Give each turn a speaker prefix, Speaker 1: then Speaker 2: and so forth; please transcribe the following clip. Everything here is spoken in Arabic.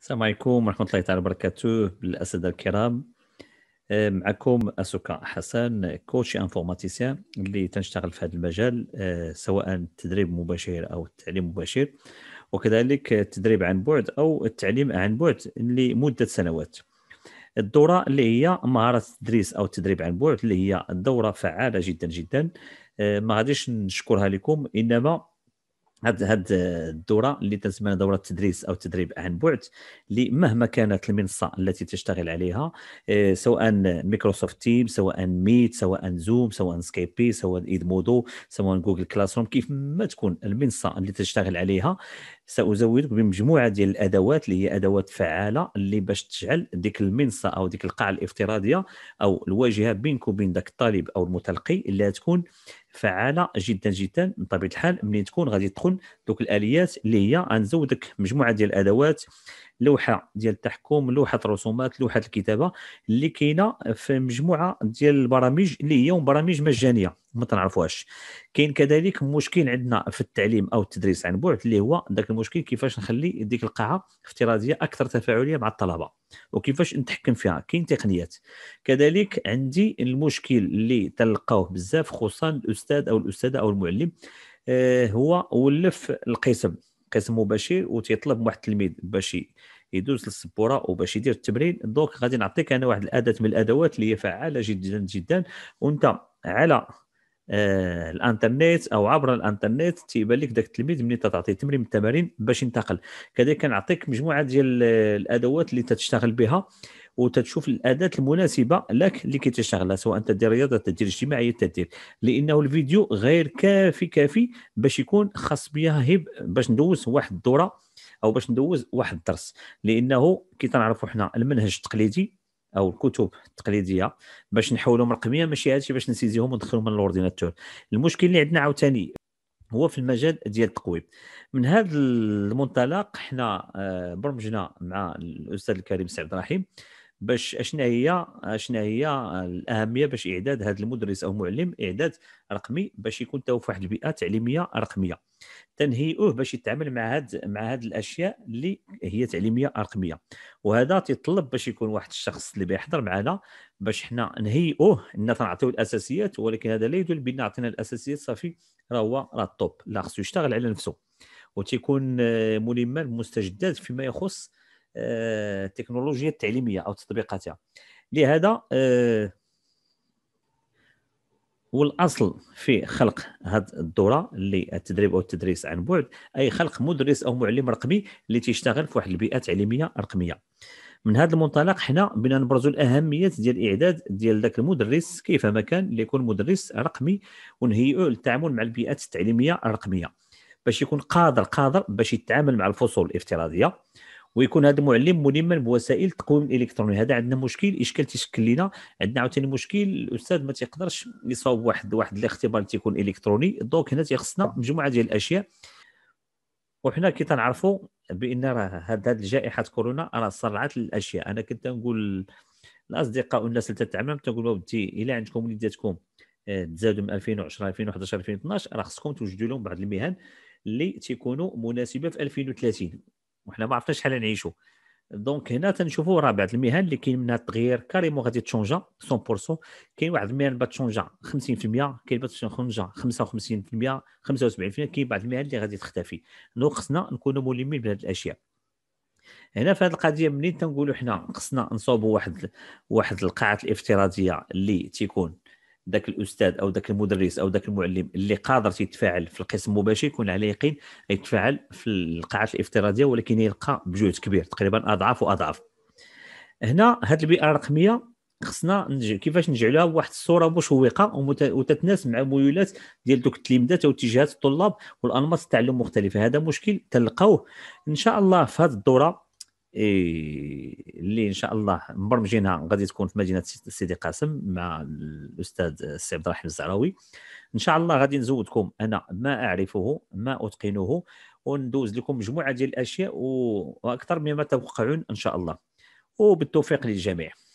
Speaker 1: السلام عليكم ورحمة الله تعالى وبركاته بالأساتذة الكرام آه، معكم أسوكا حسن كوتش انفورماتيسيان اللي تنشتغل في هذا المجال آه، سواء التدريب مباشر أو التعليم مباشر وكذلك التدريب عن بعد أو التعليم عن بعد لمدة سنوات الدورة اللي هي مهارة التدريس أو التدريب عن بعد اللي هي الدورة فعالة جدا جدا آه، ما غاديش نشكرها لكم إنما هاد هاد الدوره اللي تسمى دوره تدريس او تدريب عن بعد اللي مهما كانت المنصه التي تشتغل عليها آه، سواء مايكروسوفت تيم سواء ميت سواء زوم سواء سكايبي سواء ايدمودو سواء جوجل كلاس روم كيف ما تكون المنصه اللي تشتغل عليها سازودك بمجموعه ديال الادوات اللي هي ادوات فعاله اللي باش تجعل ديك المنصه او ديك القاعه الافتراضيه او الواجهه بينك وبين ذاك الطالب او المتلقي اللي تكون فعاله جدا جدا بطبيعه الحال ملي تكون غادي تدخل دوك الاليات اللي هي غنزودك مجموعه ديال الادوات لوحه ديال التحكم لوحه الرسومات لوحه الكتابه اللي كاينه في مجموعه ديال البرامج اللي هي برامج مجانيه ما تنعرفوهاش كاين كذلك مشكل عندنا في التعليم او التدريس عن بعد اللي هو ذاك المشكل كيفاش نخلي ديك القاعه افتراضيه اكثر تفاعليه مع الطلبه وكيفاش نتحكم فيها كاين تقنيات كذلك عندي المشكل اللي تلقاوه بزاف خصوصا الاستاذ او الاستاذه او المعلم آه هو ولف القسم قسم مباشر وتيطلب من واحد التلميذ باش يدوز للسبوره وباش يدير التمرين دونك غادي نعطيك انا واحد الاداه من الادوات اللي هي فعاله جدا جدا وانت على آه، الانترنت او عبر الانترنت تيبان لك ذاك التلميذ ملي تعطيه تمرين من التمارين باش ينتقل كذلك كنعطيك مجموعه ديال الادوات اللي تتشتغل بها وتتشوف الاداه المناسبه لك اللي كتشتغلها سواء انت دير رياضه تدير اجتماعيه تدير لانه الفيديو غير كافي كافي باش يكون خاص بها هب باش ندوز واحد الدوره او باش ندوز واحد الدرس لانه كي تنعرفوا حنا المنهج التقليدي او الكتب التقليديه باش نحولهم رقميه ماشي هادشي باش نسيزيهم وندخلهم من الاورديناتور المشكل اللي عندنا عاوتاني هو في المجال ديال التقويم من هذا المنطلق حنا آه، برمجنا مع الاستاذ الكريم سعد الرحيم باش اشنا هي اشنا هي الاهميه باش اعداد هذا المدرس او معلم اعداد رقمي باش يكون توفى في واحد البيئه تعليميه رقميه تنهيئه باش يتعامل مع هاد مع هاد الاشياء اللي هي تعليميه رقميه وهذا تيطلب باش يكون واحد الشخص اللي بيحضر معنا باش حنا نهيئوه ان تنعطيو الاساسيات ولكن هذا لا يدل بان عطينا الاساسيات صافي راه هو راه الطوب لا خصو يشتغل على نفسه وتيكون آه، ملما مستجدات فيما يخص التكنولوجيا آه، التعليميه او تطبيقاتها لهذا آه، والاصل في خلق هذه الدوره اللي التدريب او التدريس عن بعد اي خلق مدرس او معلم رقمي اللي تيشتغل في واحد البيئه تعليميه رقميه من هذا المنطلق حنا بنا نبرزوا الاهميه ديال الاعداد ديال ذاك المدرس كيف ما كان اللي يكون مدرس رقمي ونهيئه للتعامل مع البيئات التعليميه الرقميه باش يكون قادر قادر باش يتعامل مع الفصول الافتراضيه ويكون هذا المعلم ملما بوسائل التقويم الالكتروني هذا عندنا مشكل اشكال تيشكل لنا عندنا عاوتاني مشكل الاستاذ ما تيقدرش يصاوب واحد واحد الاختبار تيكون الكتروني دونك هنا تيخصنا نعم. مجموعه ديال الاشياء وحنا كي تنعرفوا بان راه هذه الجائحه كورونا راه سرعت الاشياء انا كنت نقول الاصدقاء والناس اللي تتعمم تنقول اودي الى عندكم وليداتكم آه، تزادوا من 2010 2011 2012 راه خصكم توجدوا لهم بعض المهن اللي تيكونوا مناسبه في 2030 وحنا ما عرفناش شحال نعيشوا دونك هنا تنشوفوا راه بعض المهن اللي كاين منها التغيير كاريمون غادي تشونجا 100% كاين واحد المهن اللي تشونجا 50% كاين تشونجا 55% 75% كاين بعض المهن اللي غادي تختفي دونك خصنا نكونوا ملمين بهذه الاشياء هنا في هذه القضيه منين تنقولوا حنا خصنا نصوبوا واحد واحد القاعات الافتراضيه اللي تيكون ذاك الاستاذ او ذاك المدرس او ذاك المعلم اللي قادر يتفاعل في القسم المباشر يكون عليه يقين يتفاعل في القاعات الافتراضيه ولكن يلقى بجهد كبير تقريبا اضعاف واضعاف هنا هذه البيئه الرقميه خصنا كيفاش نجعلها واحد الصوره مشوقه وتتناسب مع ميولات ديال دوك التلمذات اتجاهات الطلاب والانماط التعلم مختلفه هذا مشكل تلقوه ان شاء الله في هذه الدوره اللي ان شاء الله مبرمجينها غادي تكون في مدينه سيدي قاسم مع الاستاذ السي عبد الرحيم الزعراوي ان شاء الله غادي نزودكم انا ما اعرفه ما اتقنه وندوز لكم مجموعه ديال الاشياء واكثر مما توقعون ان شاء الله وبالتوفيق للجميع